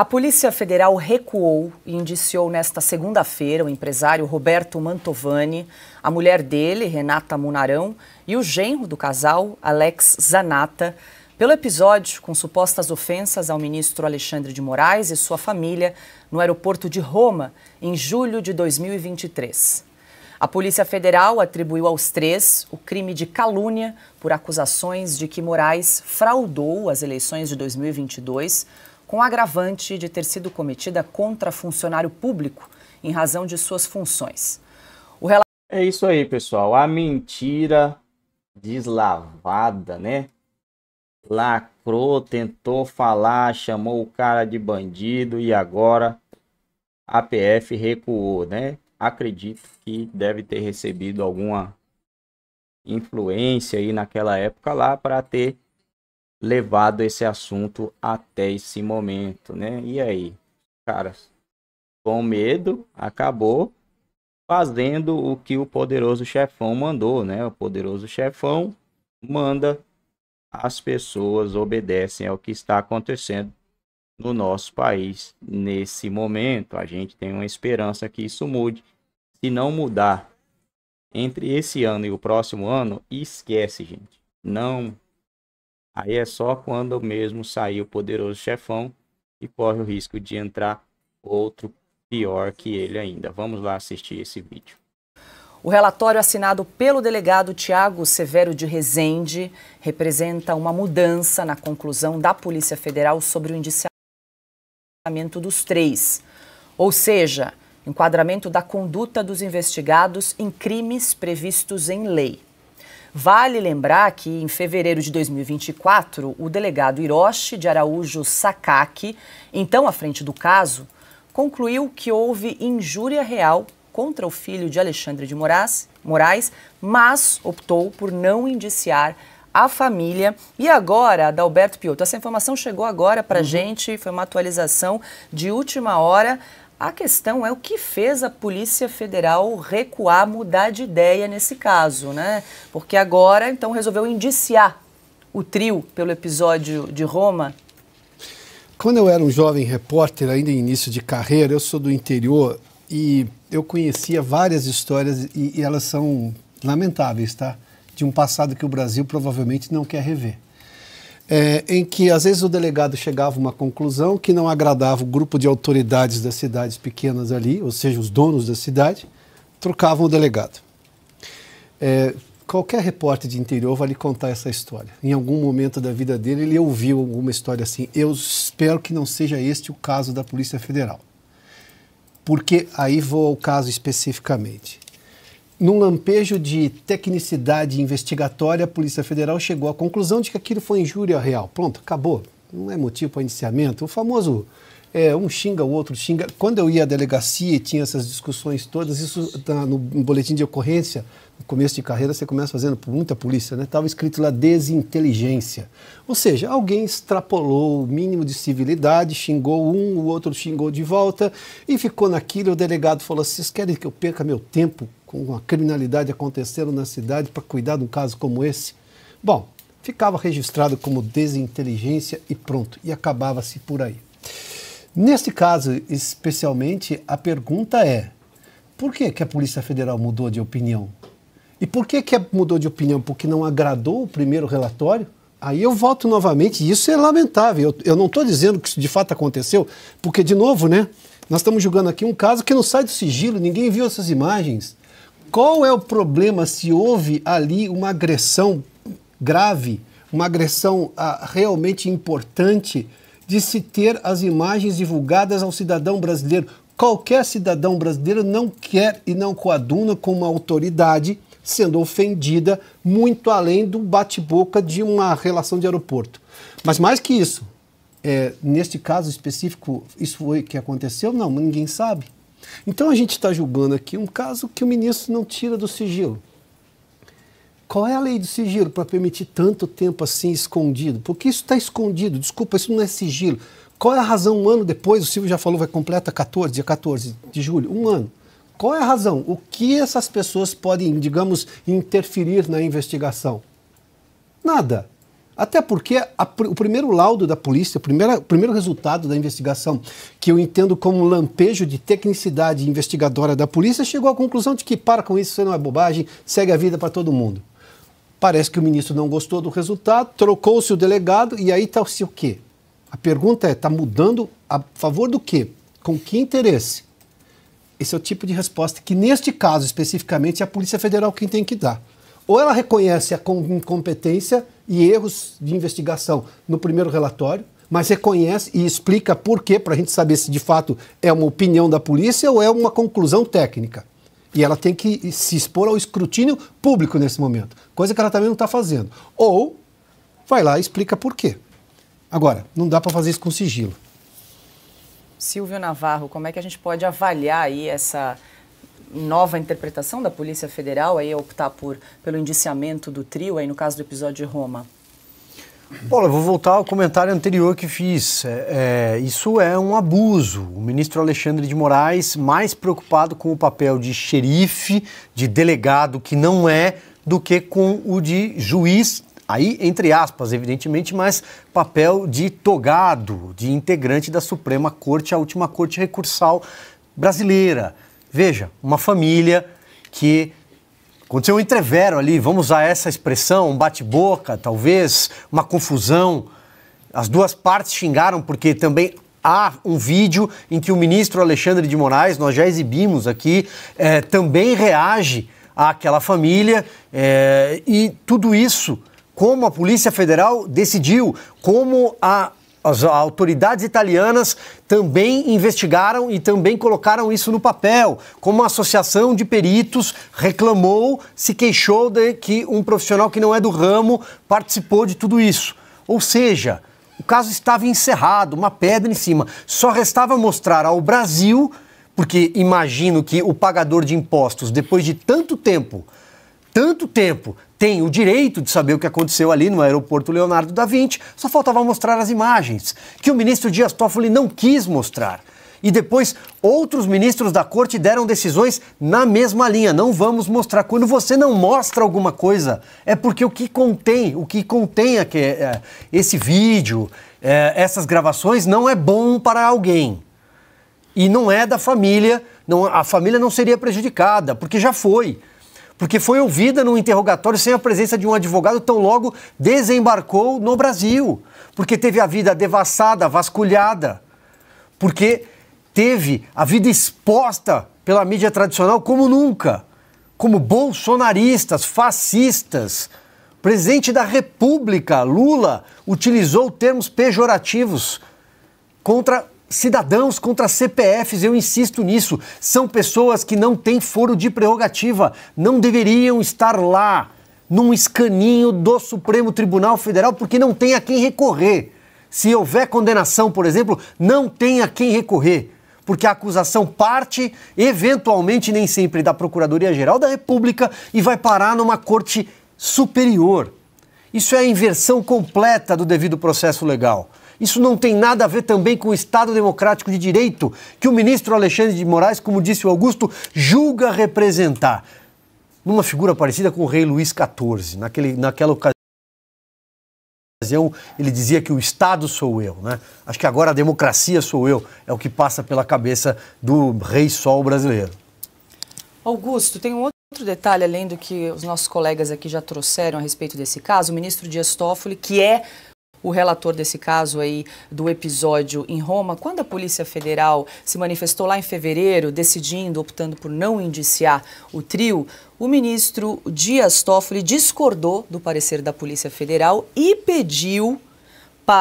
A Polícia Federal recuou e indiciou nesta segunda-feira o empresário Roberto Mantovani, a mulher dele, Renata Munarão, e o genro do casal, Alex Zanata, pelo episódio com supostas ofensas ao ministro Alexandre de Moraes e sua família no aeroporto de Roma, em julho de 2023. A Polícia Federal atribuiu aos três o crime de calúnia por acusações de que Moraes fraudou as eleições de 2022 com agravante de ter sido cometida contra funcionário público em razão de suas funções. Relato... É isso aí, pessoal. A mentira deslavada, né? Lacrou, tentou falar, chamou o cara de bandido e agora a PF recuou, né? Acredito que deve ter recebido alguma influência aí naquela época lá para ter levado esse assunto até esse momento, né? E aí, caras, com medo, acabou fazendo o que o poderoso chefão mandou, né? O poderoso chefão manda as pessoas obedecem ao que está acontecendo no nosso país nesse momento. A gente tem uma esperança que isso mude. Se não mudar entre esse ano e o próximo ano, esquece, gente. Não Aí é só quando mesmo sair o poderoso chefão e corre o risco de entrar outro pior que ele ainda. Vamos lá assistir esse vídeo. O relatório assinado pelo delegado Tiago Severo de Rezende representa uma mudança na conclusão da Polícia Federal sobre o indiciamento dos três, ou seja, enquadramento da conduta dos investigados em crimes previstos em lei. Vale lembrar que em fevereiro de 2024, o delegado Hiroshi de Araújo Sakaki, então à frente do caso, concluiu que houve injúria real contra o filho de Alexandre de Moraes, Moraes mas optou por não indiciar a família. E agora, Adalberto Piotto, essa informação chegou agora para a uhum. gente, foi uma atualização de última hora. A questão é o que fez a Polícia Federal recuar, mudar de ideia nesse caso, né? Porque agora, então, resolveu indiciar o trio pelo episódio de Roma. Quando eu era um jovem repórter, ainda em início de carreira, eu sou do interior e eu conhecia várias histórias e, e elas são lamentáveis, tá? De um passado que o Brasil provavelmente não quer rever é, em que às vezes o delegado chegava a uma conclusão que não agradava o grupo de autoridades das cidades pequenas ali, ou seja, os donos da cidade, trocavam o delegado. É, qualquer repórter de interior vai lhe contar essa história. Em algum momento da vida dele, ele ouviu alguma história assim. Eu espero que não seja este o caso da Polícia Federal. Porque aí vou ao caso especificamente. Num lampejo de tecnicidade investigatória, a Polícia Federal chegou à conclusão de que aquilo foi injúria real. Pronto, acabou. Não é motivo para indiciamento. O famoso é, um xinga o outro, xinga. Quando eu ia à delegacia e tinha essas discussões todas, isso tá, no boletim de ocorrência no começo de carreira você começa fazendo muita polícia, né? Estava escrito lá desinteligência. Ou seja, alguém extrapolou o mínimo de civilidade, xingou um, o outro xingou de volta e ficou naquilo. O delegado falou: assim, vocês querem que eu perca meu tempo com uma criminalidade acontecendo na cidade para cuidar de um caso como esse? Bom, ficava registrado como desinteligência e pronto, e acabava-se por aí. Neste caso, especialmente, a pergunta é: por que, que a Polícia Federal mudou de opinião? E por que, que mudou de opinião? Porque não agradou o primeiro relatório? Aí eu volto novamente, e isso é lamentável. Eu, eu não estou dizendo que isso de fato aconteceu, porque, de novo, né? Nós estamos julgando aqui um caso que não sai do sigilo, ninguém viu essas imagens. Qual é o problema se houve ali uma agressão grave, uma agressão ah, realmente importante de se ter as imagens divulgadas ao cidadão brasileiro? Qualquer cidadão brasileiro não quer e não coaduna com uma autoridade sendo ofendida muito além do bate-boca de uma relação de aeroporto. Mas mais que isso, é, neste caso específico, isso foi que aconteceu? Não, ninguém sabe. Então a gente está julgando aqui um caso que o ministro não tira do sigilo. Qual é a lei do sigilo para permitir tanto tempo assim escondido? Porque isso está escondido, desculpa, isso não é sigilo. Qual é a razão um ano depois? O Silvio já falou, vai completa 14, dia 14 de julho, um ano. Qual é a razão? O que essas pessoas podem, digamos, interferir na investigação? Nada. Até porque a, o primeiro laudo da polícia, o primeiro, o primeiro resultado da investigação, que eu entendo como um lampejo de tecnicidade investigadora da polícia, chegou à conclusão de que para com isso, isso não é bobagem, segue a vida para todo mundo. Parece que o ministro não gostou do resultado, trocou-se o delegado e aí está-se o quê? A pergunta é: está mudando a favor do quê? Com que interesse? Esse é o tipo de resposta que, neste caso especificamente, é a Polícia Federal quem tem que dar. Ou ela reconhece a incompetência e erros de investigação no primeiro relatório, mas reconhece e explica por quê, para a gente saber se de fato é uma opinião da polícia ou é uma conclusão técnica. E ela tem que se expor ao escrutínio público nesse momento, coisa que ela também não está fazendo. Ou vai lá e explica por quê. Agora, não dá para fazer isso com sigilo. Silvio Navarro, como é que a gente pode avaliar aí essa nova interpretação da Polícia Federal aí optar por pelo indiciamento do trio aí no caso do episódio de Roma? eu vou voltar ao comentário anterior que fiz. É, é, isso é um abuso. O ministro Alexandre de Moraes, mais preocupado com o papel de xerife, de delegado, que não é, do que com o de juiz aí entre aspas, evidentemente, mas papel de togado, de integrante da Suprema Corte, a última corte recursal brasileira. Veja, uma família que aconteceu um entrevero ali, vamos usar essa expressão, um bate-boca, talvez, uma confusão. As duas partes xingaram porque também há um vídeo em que o ministro Alexandre de Moraes, nós já exibimos aqui, é, também reage àquela família é, e tudo isso como a Polícia Federal decidiu, como a, as autoridades italianas também investigaram e também colocaram isso no papel, como a Associação de Peritos reclamou, se queixou de que um profissional que não é do ramo participou de tudo isso. Ou seja, o caso estava encerrado, uma pedra em cima. Só restava mostrar ao Brasil, porque imagino que o pagador de impostos, depois de tanto tempo, tanto tempo tem o direito de saber o que aconteceu ali no aeroporto Leonardo da Vinci, só faltava mostrar as imagens, que o ministro Dias Toffoli não quis mostrar. E depois, outros ministros da corte deram decisões na mesma linha. Não vamos mostrar. Quando você não mostra alguma coisa, é porque o que contém, o que contém aqui, é, é, esse vídeo, é, essas gravações, não é bom para alguém. E não é da família, não, a família não seria prejudicada, porque já foi porque foi ouvida num interrogatório sem a presença de um advogado tão logo desembarcou no Brasil, porque teve a vida devassada, vasculhada, porque teve a vida exposta pela mídia tradicional como nunca, como bolsonaristas, fascistas. Presidente da República, Lula, utilizou termos pejorativos contra cidadãos contra CPFs, eu insisto nisso. São pessoas que não têm foro de prerrogativa, não deveriam estar lá num escaninho do Supremo Tribunal Federal porque não tem a quem recorrer. Se houver condenação, por exemplo, não tem a quem recorrer, porque a acusação parte, eventualmente, nem sempre da Procuradoria-Geral da República e vai parar numa corte superior. Isso é a inversão completa do devido processo legal. Isso não tem nada a ver também com o Estado Democrático de Direito, que o ministro Alexandre de Moraes, como disse o Augusto, julga representar. Numa figura parecida com o rei Luís XIV, naquele, naquela ocasião ele dizia que o Estado sou eu, né? Acho que agora a democracia sou eu, é o que passa pela cabeça do rei sol brasileiro. Augusto, tem um outro detalhe além do que os nossos colegas aqui já trouxeram a respeito desse caso. O ministro Dias Toffoli, que é o relator desse caso aí do episódio em Roma, quando a Polícia Federal se manifestou lá em fevereiro, decidindo, optando por não indiciar o trio, o ministro Dias Toffoli discordou do parecer da Polícia Federal e pediu para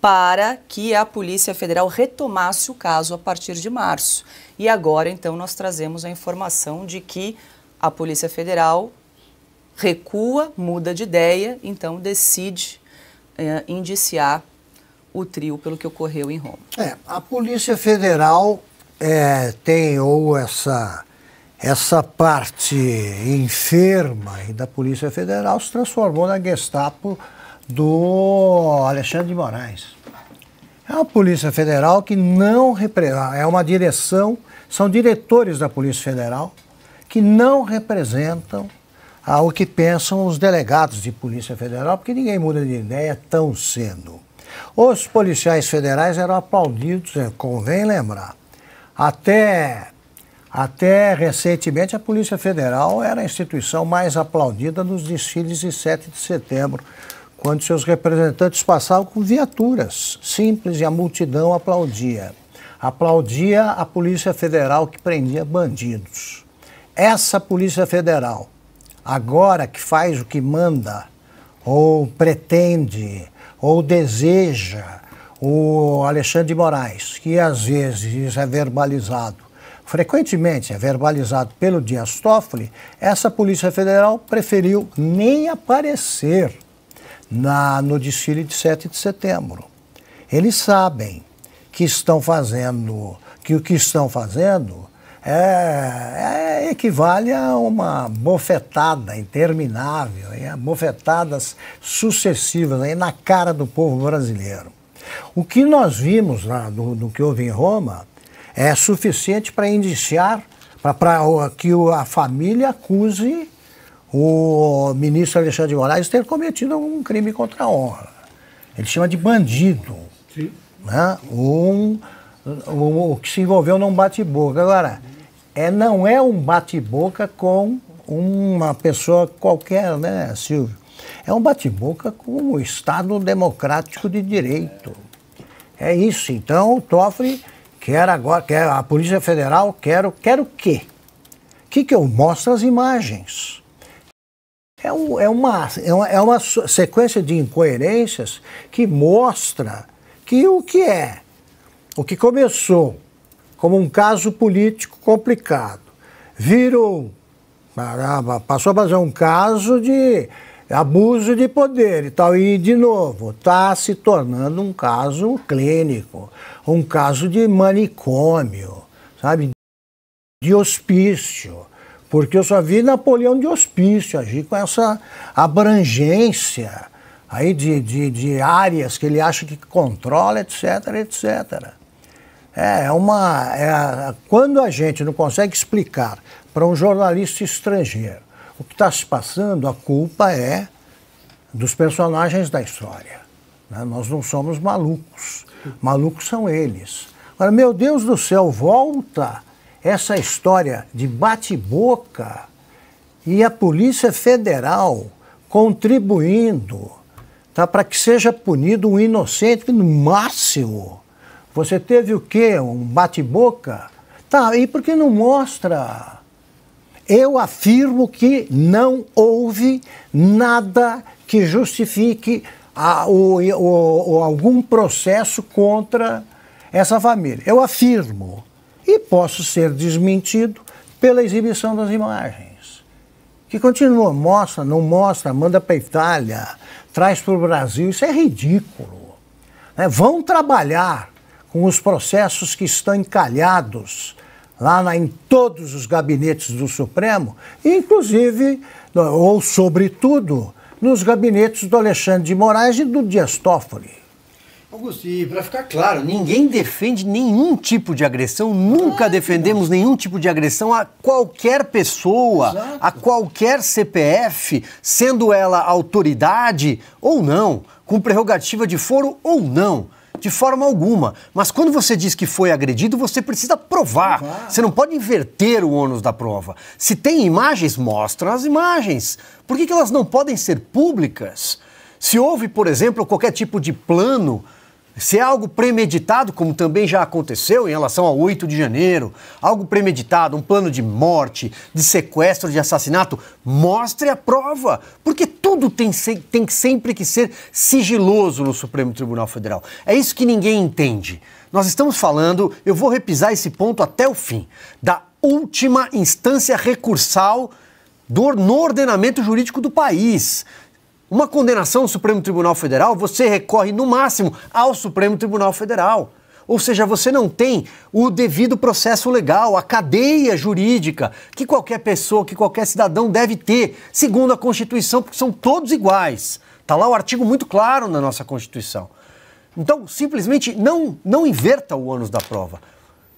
para que a Polícia Federal retomasse o caso a partir de março. E agora, então, nós trazemos a informação de que a Polícia Federal recua, muda de ideia, então decide é, indiciar o trio pelo que ocorreu em Roma. É, a Polícia Federal é, tem ou essa essa parte enferma da Polícia Federal se transformou na Gestapo do Alexandre de Moraes. É uma Polícia Federal que não representa, é uma direção, são diretores da Polícia Federal que não representam ao que pensam os delegados de Polícia Federal, porque ninguém muda de ideia tão cedo. Os policiais federais eram aplaudidos, é, convém lembrar. Até, até recentemente, a Polícia Federal era a instituição mais aplaudida nos desfiles de 7 de setembro, quando seus representantes passavam com viaturas simples e a multidão aplaudia. Aplaudia a Polícia Federal que prendia bandidos. Essa Polícia Federal agora que faz o que manda, ou pretende, ou deseja o Alexandre de Moraes, que às vezes é verbalizado, frequentemente é verbalizado pelo Dias Toffoli, essa Polícia Federal preferiu nem aparecer na, no desfile de 7 de setembro. Eles sabem que estão fazendo, que o que estão fazendo é, é, equivale a uma bofetada interminável, é, bofetadas sucessivas é, na cara do povo brasileiro. O que nós vimos lá do, do que houve em Roma é suficiente para indiciar, para que o, a família acuse o ministro Alexandre de Moraes de ter cometido algum crime contra a honra. Ele chama de bandido. Sim. Né? Um, o, que se envolveu num bate-boca. Agora, é, não é um bate-boca com uma pessoa qualquer, né, Silvio? É um bate-boca com o Estado Democrático de Direito. É isso. Então, o Toffoli quer agora, quer a Polícia Federal, quer, quero o quê? O que, que eu mostro as imagens? É, um, é, uma, é, uma, é uma sequência de incoerências que mostra que o que é, o que começou como um caso político complicado. virou passou a fazer um caso de abuso de poder e tal. E, de novo, está se tornando um caso clínico, um caso de manicômio, sabe? De hospício. Porque eu só vi Napoleão de hospício agir com essa abrangência aí de, de, de áreas que ele acha que controla, etc, etc. É, é uma. É, quando a gente não consegue explicar para um jornalista estrangeiro o que está se passando, a culpa é dos personagens da história. Né? Nós não somos malucos. Malucos são eles. Agora, meu Deus do céu, volta essa história de bate-boca e a Polícia Federal contribuindo tá, para que seja punido um inocente, no máximo você teve o quê? Um bate-boca? Tá, e por que não mostra? Eu afirmo que não houve nada que justifique a, algum processo contra essa família. Eu afirmo. E posso ser desmentido pela exibição das imagens. Que continua, mostra, não mostra, manda para a Itália, traz para o Brasil. Isso é ridículo. Né? Vão trabalhar com os processos que estão encalhados lá na, em todos os gabinetes do Supremo, inclusive, ou sobretudo, nos gabinetes do Alexandre de Moraes e do Dias Toffoli. Augusto, e para ficar claro, ninguém defende nenhum tipo de agressão, nunca ah, defendemos não. nenhum tipo de agressão a qualquer pessoa, Exato. a qualquer CPF, sendo ela autoridade ou não, com prerrogativa de foro ou não de forma alguma. Mas quando você diz que foi agredido, você precisa provar. Você não pode inverter o ônus da prova. Se tem imagens, mostre as imagens. Por que, que elas não podem ser públicas? Se houve, por exemplo, qualquer tipo de plano se é algo premeditado, como também já aconteceu em relação ao 8 de janeiro, algo premeditado, um plano de morte, de sequestro, de assassinato, mostre a prova, porque tudo tem, tem sempre que ser sigiloso no Supremo Tribunal Federal. É isso que ninguém entende. Nós estamos falando, eu vou repisar esse ponto até o fim, da última instância recursal do, no ordenamento jurídico do país. Uma condenação no Supremo Tribunal Federal, você recorre no máximo ao Supremo Tribunal Federal. Ou seja, você não tem o devido processo legal, a cadeia jurídica que qualquer pessoa, que qualquer cidadão deve ter, segundo a Constituição, porque são todos iguais. Está lá o artigo muito claro na nossa Constituição. Então, simplesmente não, não inverta o ônus da prova.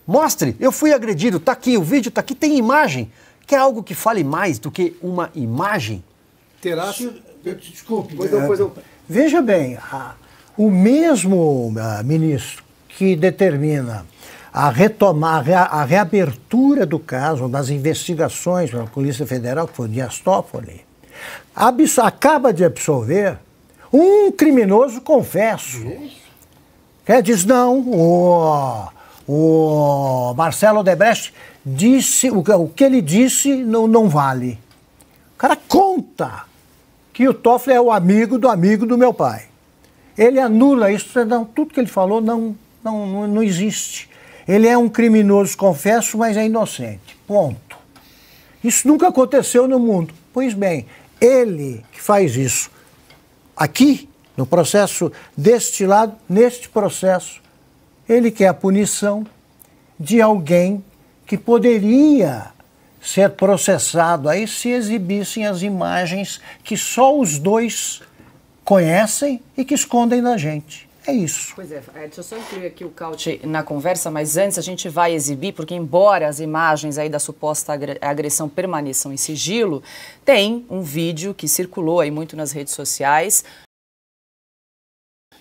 Mostre, eu fui agredido, está aqui, o vídeo está aqui, tem imagem. Quer algo que fale mais do que uma imagem? Terá. Desculpe, pois eu, pois eu... É, veja bem, a, o mesmo a, ah, ministro que determina a retomar, a reabertura do caso, das investigações pela Polícia Federal, que foi o Dias Toffoli, acaba de absolver um criminoso confesso. Quer diz, não, o, o Marcelo Odebrecht disse, o, o que ele disse não, não vale. O cara conta que o Toffoli é o amigo do amigo do meu pai. Ele anula isso, não, tudo que ele falou não não, não, existe. Ele é um criminoso, confesso, mas é inocente. Ponto. Isso nunca aconteceu no mundo. Pois bem, ele que faz isso aqui, no processo lado neste processo, ele quer a punição de alguém que poderia ser processado aí se exibissem as imagens que só os dois conhecem e que escondem da gente. É isso. Pois é, é, deixa eu só incluir aqui o Caute na conversa, mas antes a gente vai exibir, porque embora as imagens aí da suposta agressão permaneçam em sigilo, tem um vídeo que circulou aí muito nas redes sociais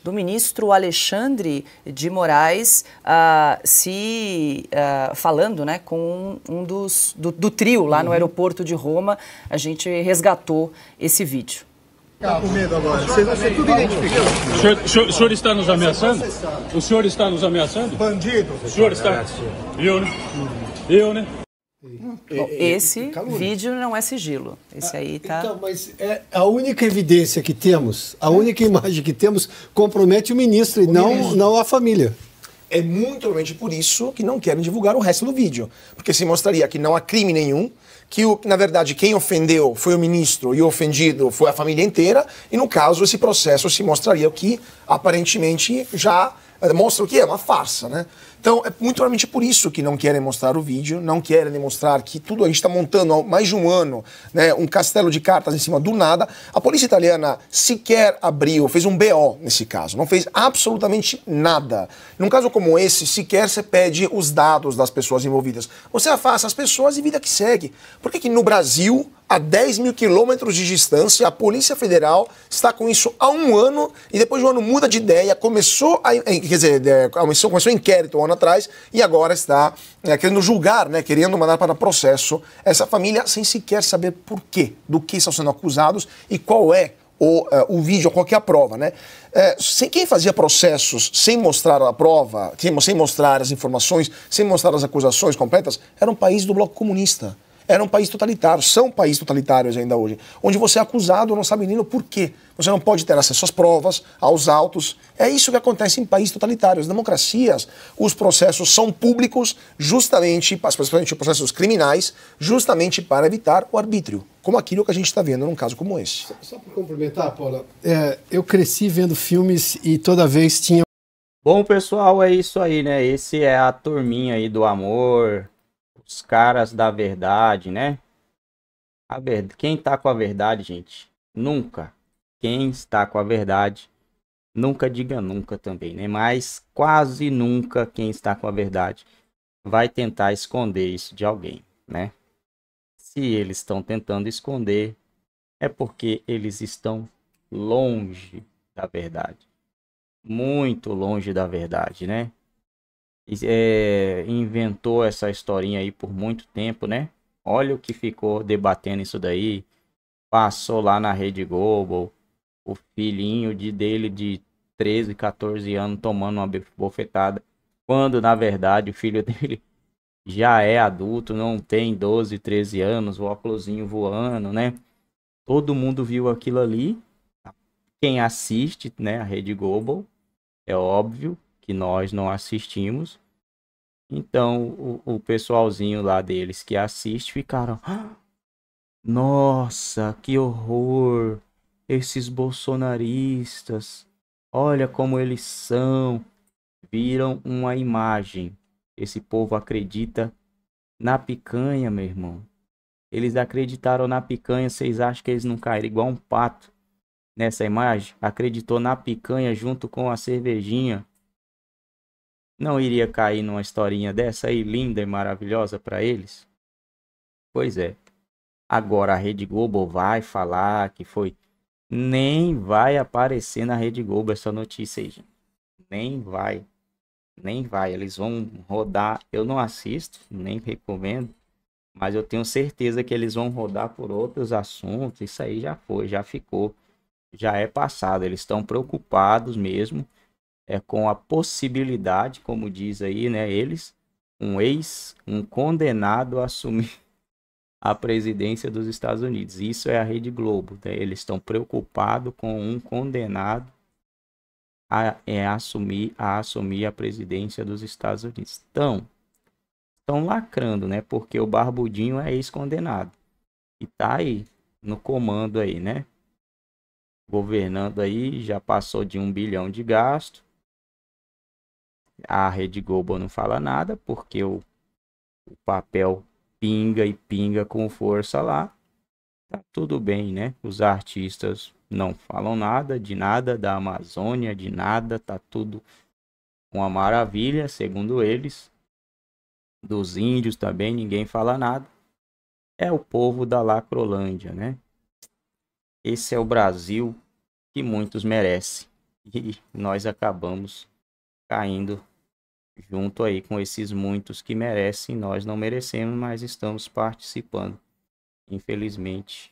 do ministro Alexandre de Moraes uh, se uh, falando né, com um dos do, do trio lá uhum. no aeroporto de Roma. A gente resgatou esse vídeo. Tá com medo agora. Você vão ser tudo identificado. O senhor, o, senhor, o senhor, está nos ameaçando? O senhor está nos ameaçando? Bandido. O senhor está. Eu, né? Eu, né? Esse vídeo não é sigilo. Esse aí tá. Então, mas é a única evidência que temos, a única imagem que temos, compromete o ministro e não, não a família. É muito provavelmente por isso que não querem divulgar o resto do vídeo. Porque se mostraria que não há crime nenhum, que, o, na verdade, quem ofendeu foi o ministro e o ofendido foi a família inteira, e no caso esse processo se mostraria o que aparentemente já eh, mostra o que é uma farsa, né? Então, é muito provavelmente por isso que não querem mostrar o vídeo, não querem demonstrar que tudo a gente está montando há mais de um ano, né, um castelo de cartas em cima do nada. A polícia italiana sequer abriu, fez um BO nesse caso, não fez absolutamente nada. Num caso como esse, sequer se pede os dados das pessoas envolvidas. Você afasta as pessoas e vida que segue. Por que, que no Brasil a 10 mil quilômetros de distância, a Polícia Federal está com isso há um ano e depois de um ano muda de ideia, começou a, quer dizer, é, começou, começou o inquérito semana atrás, e agora está né, querendo julgar, né, querendo mandar para processo essa família sem sequer saber por quê, do que estão sendo acusados e qual é uh, o vídeo, ou qualquer é prova, né? É, sem, quem fazia processos sem mostrar a prova, sem mostrar as informações, sem mostrar as acusações completas, era um país do bloco comunista era um país totalitário, são países totalitários ainda hoje, onde você é acusado, não sabe nem o porquê. Você não pode ter acesso às provas, aos autos. É isso que acontece em países totalitários. democracias, os processos são públicos, justamente, especialmente processos criminais, justamente para evitar o arbítrio, como aquilo que a gente está vendo num caso como esse. Só, só para complementar, Paula, é, eu cresci vendo filmes e toda vez tinha. Bom, pessoal, é isso aí, né? Esse é a turminha aí do amor, os caras da verdade, né? A ver... Quem tá com a verdade, gente, nunca. Quem está com a verdade, nunca diga nunca também, né? Mas quase nunca quem está com a verdade vai tentar esconder isso de alguém, né? Se eles estão tentando esconder, é porque eles estão longe da verdade. Muito longe da verdade, né? é, inventou essa historinha aí por muito tempo, né? Olha o que ficou debatendo isso daí. Passou lá na Rede Globo, o filhinho de dele de 13, 14 anos tomando uma bofetada, quando na verdade o filho dele já é adulto, não tem 12, 13 anos, o óculosinho voando, né? Todo mundo viu aquilo ali. Quem assiste, né, a Rede Globo, é óbvio que nós não assistimos, então, o, o pessoalzinho lá deles que assiste ficaram. Ah, nossa, que horror! Esses bolsonaristas, olha como eles são. Viram uma imagem. Esse povo acredita na picanha, meu irmão. Eles acreditaram na picanha, vocês acham que eles não caíram igual um pato nessa imagem? Acreditou na picanha junto com a cervejinha não iria cair numa historinha dessa aí linda e maravilhosa para eles? Pois é. Agora a Rede Globo vai falar que foi. Nem vai aparecer na Rede Globo essa notícia aí, gente. Nem vai. Nem vai. Eles vão rodar. Eu não assisto, nem recomendo. Mas eu tenho certeza que eles vão rodar por outros assuntos. Isso aí já foi, já ficou. Já é passado. Eles estão preocupados mesmo é com a possibilidade, como diz aí, né, eles, um ex, um condenado a assumir a presidência dos Estados Unidos. Isso é a Rede Globo, né? eles estão preocupados com um condenado a, é, assumir, a assumir a presidência dos Estados Unidos. Então, estão lacrando, né? Porque o Barbudinho é ex-condenado e tá aí no comando aí, né? Governando aí, já passou de um bilhão de gasto a Rede Globo não fala nada, porque o, o papel pinga e pinga com força lá. Tá tudo bem, né? Os artistas não falam nada, de nada, da Amazônia, de nada, tá tudo uma maravilha, segundo eles. Dos índios também, ninguém fala nada. É o povo da Lacrolândia, né? Esse é o Brasil que muitos merecem. E nós acabamos caindo junto aí com esses muitos que merecem, nós não merecemos, mas estamos participando, infelizmente,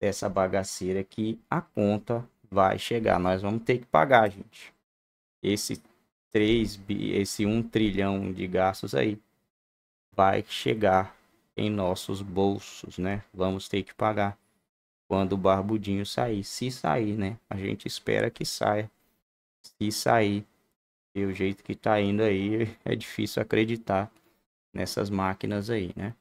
dessa bagaceira que a conta vai chegar. Nós vamos ter que pagar, gente. Esse 3 esse 1 trilhão de gastos aí vai chegar em nossos bolsos, né? Vamos ter que pagar quando o barbudinho sair, se sair, né? A gente espera que saia. Se sair, e o jeito que tá indo aí é difícil acreditar nessas máquinas aí, né?